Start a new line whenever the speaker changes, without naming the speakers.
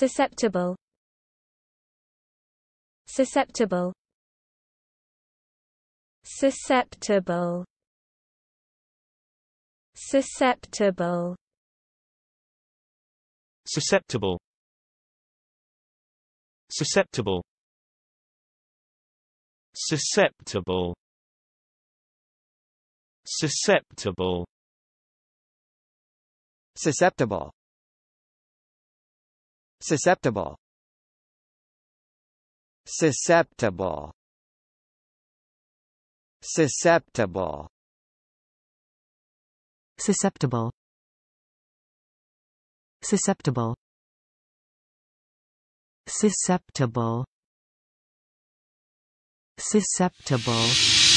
susceptible susceptible susceptible susceptible susceptible susceptible susceptible susceptible susceptible Susceptible. Susceptible. Susceptible. Susceptible. Susceptible. Susceptible. Susceptible.